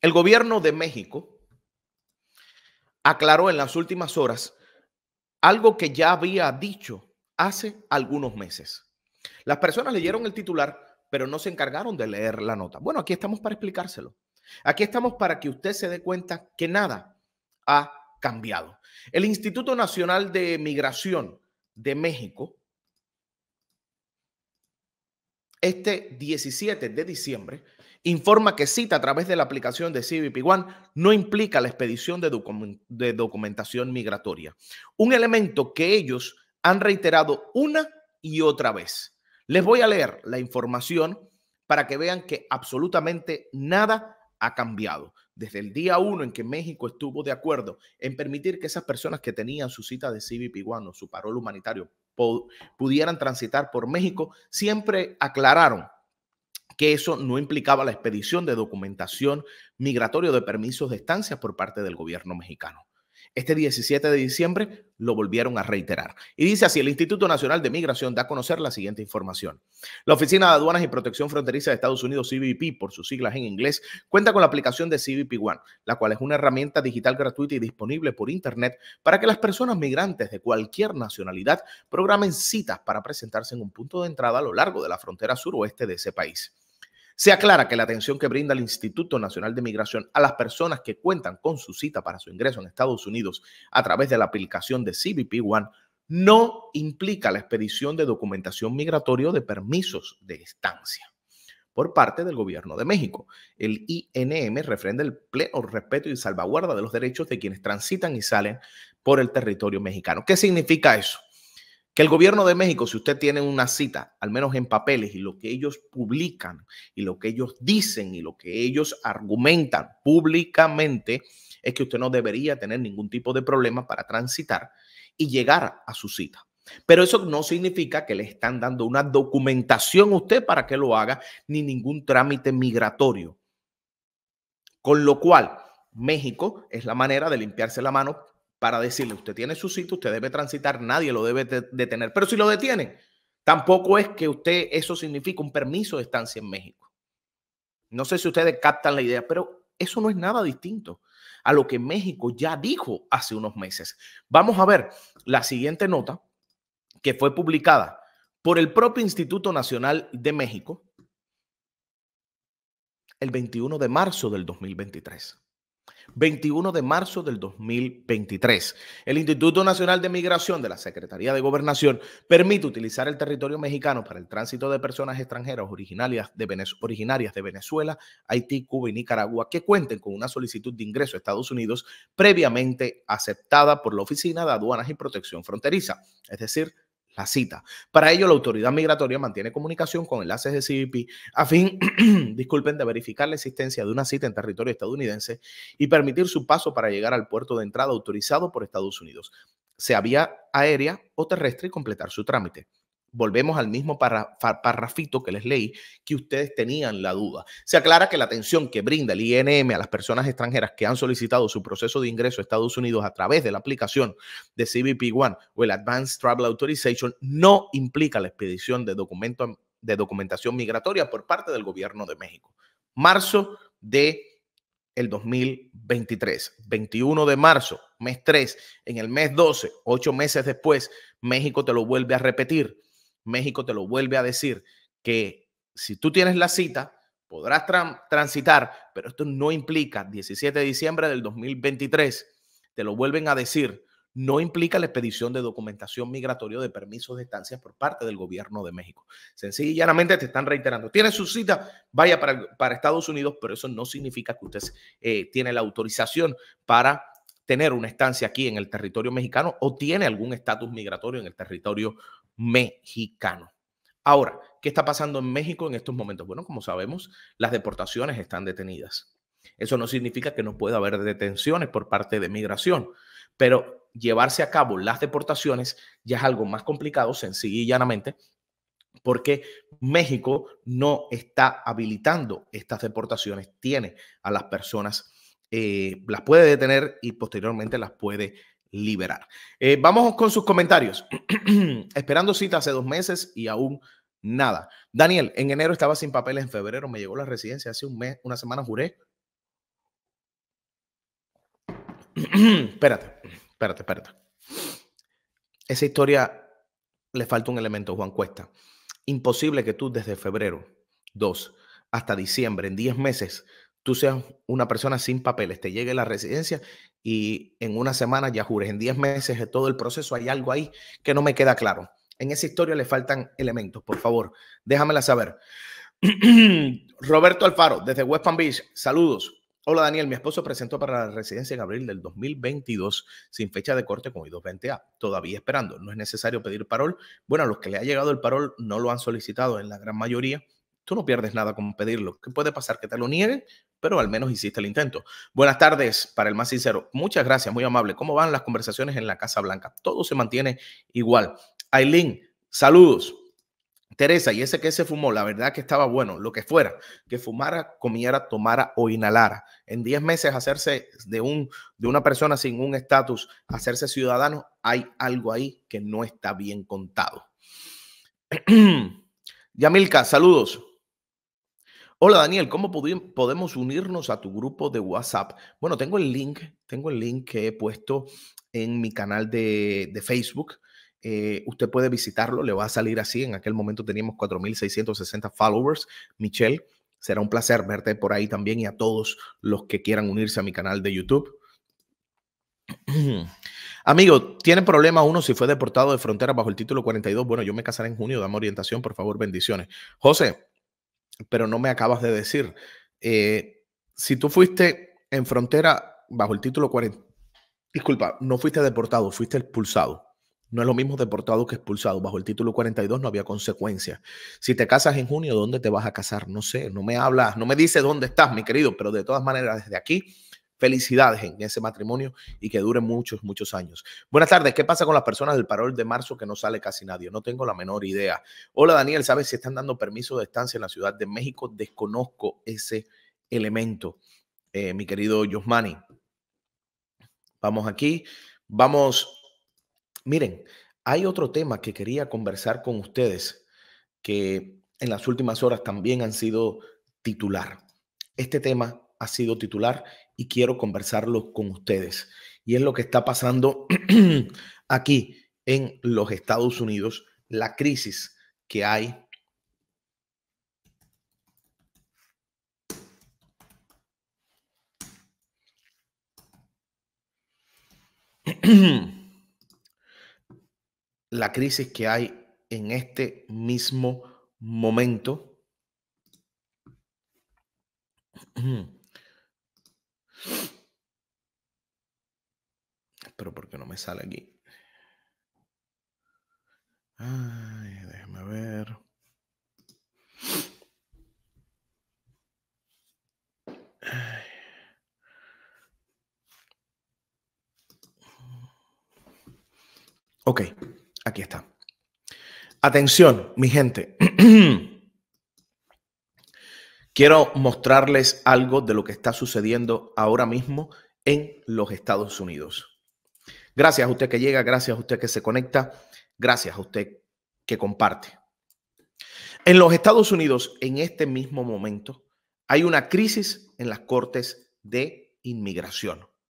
El gobierno de México aclaró en las últimas horas algo que ya había dicho hace algunos meses. Las personas leyeron el titular, pero no se encargaron de leer la nota. Bueno, aquí estamos para explicárselo. Aquí estamos para que usted se dé cuenta que nada ha cambiado. El Instituto Nacional de Migración de México, este 17 de diciembre, informa que cita a través de la aplicación de CBP One no implica la expedición de, de documentación migratoria, un elemento que ellos han reiterado una y otra vez. Les voy a leer la información para que vean que absolutamente nada ha cambiado. Desde el día uno en que México estuvo de acuerdo en permitir que esas personas que tenían su cita de CBP One o su parol humanitario pudieran transitar por México, siempre aclararon que eso no implicaba la expedición de documentación migratoria de permisos de estancia por parte del gobierno mexicano. Este 17 de diciembre lo volvieron a reiterar. Y dice así, el Instituto Nacional de Migración da a conocer la siguiente información. La Oficina de Aduanas y Protección Fronteriza de Estados Unidos, CBP, por sus siglas en inglés, cuenta con la aplicación de CBP One, la cual es una herramienta digital gratuita y disponible por Internet para que las personas migrantes de cualquier nacionalidad programen citas para presentarse en un punto de entrada a lo largo de la frontera suroeste de ese país. Se aclara que la atención que brinda el Instituto Nacional de Migración a las personas que cuentan con su cita para su ingreso en Estados Unidos a través de la aplicación de CBP One no implica la expedición de documentación migratoria o de permisos de estancia por parte del gobierno de México. El INM refrenda el pleno respeto y salvaguarda de los derechos de quienes transitan y salen por el territorio mexicano. ¿Qué significa eso? que el gobierno de México, si usted tiene una cita, al menos en papeles, y lo que ellos publican, y lo que ellos dicen, y lo que ellos argumentan públicamente, es que usted no debería tener ningún tipo de problema para transitar y llegar a su cita. Pero eso no significa que le están dando una documentación a usted para que lo haga, ni ningún trámite migratorio. Con lo cual, México es la manera de limpiarse la mano para decirle, usted tiene su sitio, usted debe transitar, nadie lo debe detener. Pero si lo detienen, tampoco es que usted, eso significa un permiso de estancia en México. No sé si ustedes captan la idea, pero eso no es nada distinto a lo que México ya dijo hace unos meses. Vamos a ver la siguiente nota que fue publicada por el propio Instituto Nacional de México el 21 de marzo del 2023. 21 de marzo del 2023. El Instituto Nacional de Migración de la Secretaría de Gobernación permite utilizar el territorio mexicano para el tránsito de personas extranjeras originarias de, originarias de Venezuela, Haití, Cuba y Nicaragua que cuenten con una solicitud de ingreso a Estados Unidos previamente aceptada por la Oficina de Aduanas y Protección Fronteriza, es decir, la cita. Para ello, la autoridad migratoria mantiene comunicación con enlaces de CBP a fin, disculpen, de verificar la existencia de una cita en territorio estadounidense y permitir su paso para llegar al puerto de entrada autorizado por Estados Unidos, sea vía aérea o terrestre y completar su trámite volvemos al mismo parrafito que les leí, que ustedes tenían la duda. Se aclara que la atención que brinda el INM a las personas extranjeras que han solicitado su proceso de ingreso a Estados Unidos a través de la aplicación de CBP One o el Advanced Travel Authorization no implica la expedición de, documento, de documentación migratoria por parte del gobierno de México. Marzo de el 2023. 21 de marzo, mes 3, en el mes 12, ocho meses después, México te lo vuelve a repetir México te lo vuelve a decir, que si tú tienes la cita, podrás transitar, pero esto no implica 17 de diciembre del 2023, te lo vuelven a decir, no implica la expedición de documentación migratoria de permisos de estancia por parte del gobierno de México. Sencillamente te están reiterando, tiene su cita, vaya para, Estados Unidos, pero eso no significa que usted eh, tiene la autorización para tener una estancia aquí en el territorio mexicano o tiene algún estatus migratorio en el territorio mexicano. Ahora, ¿qué está pasando en México en estos momentos? Bueno, como sabemos, las deportaciones están detenidas. Eso no significa que no pueda haber detenciones por parte de migración, pero llevarse a cabo las deportaciones ya es algo más complicado, sencillamente, porque México no está habilitando estas deportaciones, tiene a las personas, eh, las puede detener y posteriormente las puede liberar. Eh, vamos con sus comentarios. Esperando cita hace dos meses y aún nada. Daniel, en enero estaba sin papeles, en febrero me llegó la residencia, hace un mes, una semana juré. espérate, espérate, espérate. Esa historia le falta un elemento, Juan Cuesta. Imposible que tú desde febrero 2 hasta diciembre, en 10 meses, tú seas una persona sin papeles, te llegue la residencia y en una semana ya jures, en 10 meses de eh, todo el proceso hay algo ahí que no me queda claro. En esa historia le faltan elementos, por favor, déjamela saber. Roberto Alfaro, desde West Palm Beach, saludos. Hola Daniel, mi esposo presentó para la residencia en abril del 2022 sin fecha de corte con I220A, todavía esperando. No es necesario pedir parol. Bueno, a los que le ha llegado el parol no lo han solicitado en la gran mayoría Tú no pierdes nada con pedirlo. ¿Qué puede pasar? Que te lo nieguen, pero al menos hiciste el intento. Buenas tardes, para el más sincero. Muchas gracias, muy amable. ¿Cómo van las conversaciones en la Casa Blanca? Todo se mantiene igual. Aileen, saludos. Teresa, y ese que se fumó, la verdad que estaba bueno, lo que fuera, que fumara, comiera, tomara o inhalara. En 10 meses hacerse de, un, de una persona sin un estatus, hacerse ciudadano, hay algo ahí que no está bien contado. Yamilka, saludos. Hola Daniel, ¿cómo podemos unirnos a tu grupo de WhatsApp? Bueno, tengo el link, tengo el link que he puesto en mi canal de, Facebook. Eh, usted puede visitarlo, le va a salir así. En aquel momento teníamos 4.660 followers. Michelle, será un placer verte por ahí también y a todos los que quieran unirse a mi canal de YouTube. Amigo, ¿tiene problema uno si fue deportado de frontera bajo el título 42? Bueno, yo me casaré en junio, dame orientación, por favor, bendiciones. José, pero no me acabas de decir. Eh, si tú fuiste en frontera bajo el título 40, disculpa, no fuiste deportado, fuiste expulsado. No es lo mismo deportado que expulsado. Bajo el título 42 no había consecuencias. Si te casas en junio, ¿dónde te vas a casar? No sé, no me hablas, no me dices dónde estás, mi querido, pero de todas maneras, desde aquí Felicidades en ese matrimonio y que dure muchos, muchos años. Buenas tardes, ¿qué pasa con las personas del parol de marzo que no sale casi nadie? No tengo la menor idea. Hola Daniel, ¿sabes si están dando permiso de estancia en la Ciudad de México? Desconozco ese elemento, eh, mi querido Yosmani. Vamos aquí, vamos. Miren, hay otro tema que quería conversar con ustedes que en las últimas horas también han sido titular. Este tema ha sido titular y quiero conversarlo con ustedes. Y es lo que está pasando aquí en los Estados Unidos, la crisis que hay. la crisis que hay en este mismo momento. porque no me sale aquí. déjame ver. Ok, aquí está. Atención, mi gente. Quiero mostrarles algo de lo que está sucediendo ahora mismo en los Estados Unidos. Gracias a usted que llega, gracias a usted que se conecta, gracias a usted que comparte. En los Estados Unidos, en este mismo momento, hay una crisis en las cortes de inmigración.